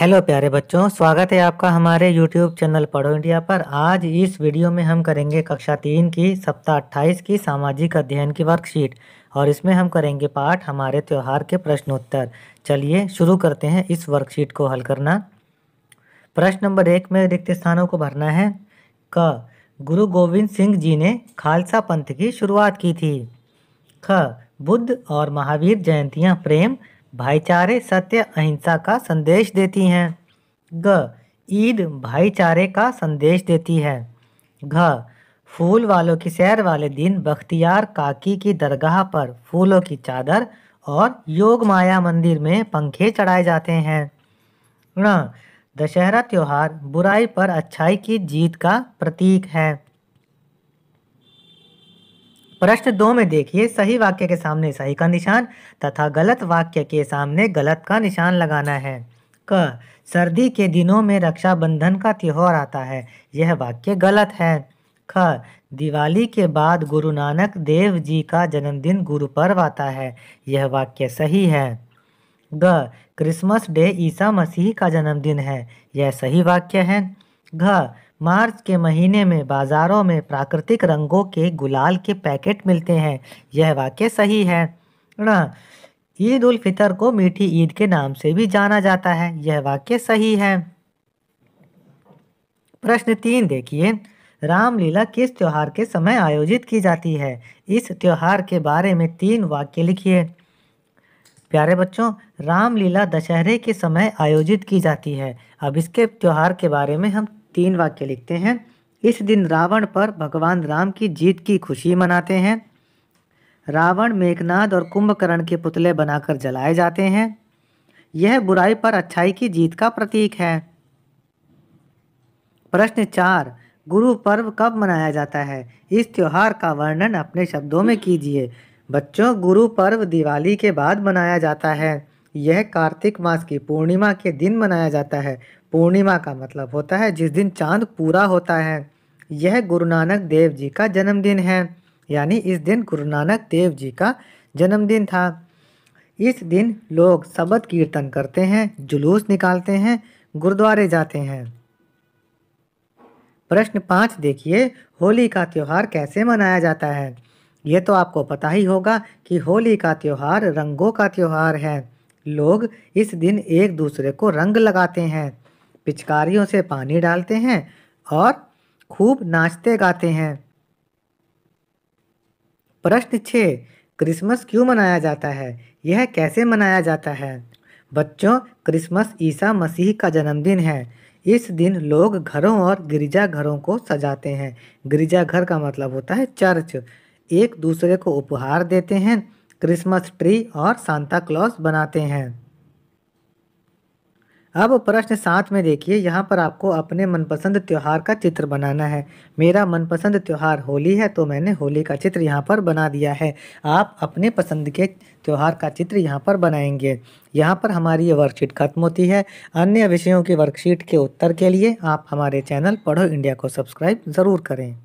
hello प्यारे बच्चों स्वागत है आपका हमारे यूट्यूब चैनल पढ़ो इंडिया पर आज इस वीडियो में हम करेंगे कक्षा तीन की सप्ताह अट्ठाईस की सामाजिक अध्ययन की वर्कशीट और इसमें हम करेंगे पाठ हमारे त्यौहार के प्रश्नोत्तर चलिए शुरू करते हैं इस वर्कशीट को हल करना प्रश्न नंबर एक में रिक्त स्थानों को भरना है क गुरु गोविंद सिंह जी ने खालसा पंथ की शुरुआत की थी ख बुद्ध और महावीर जयंतियाँ प्रेम भाईचारे सत्य अहिंसा का संदेश देती हैं ग ईद भाईचारे का संदेश देती है घ फूल वालों की सैर वाले दिन बख्तियार काकी की दरगाह पर फूलों की चादर और योग माया मंदिर में पंखे चढ़ाए जाते हैं ण दशहरा त्यौहार बुराई पर अच्छाई की जीत का प्रतीक है प्रश्न दो में देखिए सही वाक्य के सामने सही का निशान तथा गलत वाक्य के सामने गलत का निशान लगाना है क सर्दी के दिनों में रक्षाबंधन का त्यौहार आता है यह वाक्य गलत है ख दिवाली के बाद गुरु नानक देव जी का जन्मदिन गुरु पर्व आता है यह वाक्य सही है ग क्रिसमस डे ईसा मसीह का जन्मदिन है यह सही वाक्य है घ मार्च के महीने में बाज़ारों में प्राकृतिक रंगों के गुलाल के पैकेट मिलते हैं यह वाक्य सही है न ईद उल फितर को मीठी ईद के नाम से भी जाना जाता है यह वाक्य सही है प्रश्न तीन देखिए रामलीला किस त्यौहार के समय आयोजित की जाती है इस त्यौहार के बारे में तीन वाक्य लिखिए प्यारे बच्चों रामलीला दशहरे के समय आयोजित की जाती है अब इसके त्यौहार के बारे में हम तीन वाक्य लिखते हैं इस दिन रावण पर भगवान राम की जीत की खुशी मनाते हैं रावण मेघनाद और कुंभकर्ण के पुतले बनाकर जलाए जाते हैं यह बुराई पर अच्छाई की जीत का प्रतीक है प्रश्न चार गुरु पर्व कब मनाया जाता है इस त्यौहार का वर्णन अपने शब्दों में कीजिए बच्चों गुरु पर्व दिवाली के बाद मनाया जाता है यह कार्तिक मास की पूर्णिमा के दिन मनाया जाता है पूर्णिमा का मतलब होता है जिस दिन चांद पूरा होता है यह गुरु नानक देव जी का जन्मदिन है यानी इस दिन गुरु नानक देव जी का जन्मदिन था इस दिन लोग शबद कीर्तन करते हैं जुलूस निकालते हैं गुरुद्वारे जाते हैं प्रश्न पाँच देखिए होली का त्यौहार कैसे मनाया जाता है ये तो आपको पता ही होगा कि होली का त्यौहार रंगों का त्यौहार है लोग इस दिन एक दूसरे को रंग लगाते हैं पिचकारियों से पानी डालते हैं और खूब नाचते गाते हैं प्रश्न छः क्रिसमस क्यों मनाया जाता है यह कैसे मनाया जाता है बच्चों क्रिसमस ईसा मसीह का जन्मदिन है इस दिन लोग घरों और गिरिजा घरों को सजाते हैं गिरजा घर का मतलब होता है चर्च एक दूसरे को उपहार देते हैं क्रिसमस ट्री और सांता क्लॉज बनाते हैं अब प्रश्न सात में देखिए यहाँ पर आपको अपने मनपसंद त्यौहार का चित्र बनाना है मेरा मनपसंद त्यौहार होली है तो मैंने होली का चित्र यहाँ पर बना दिया है आप अपने पसंद के त्यौहार का चित्र यहाँ पर बनाएंगे यहाँ पर हमारी ये वर्कशीट खत्म होती है अन्य विषयों की वर्कशीट के उत्तर के लिए आप हमारे चैनल पढ़ो इंडिया को सब्सक्राइब ज़रूर करें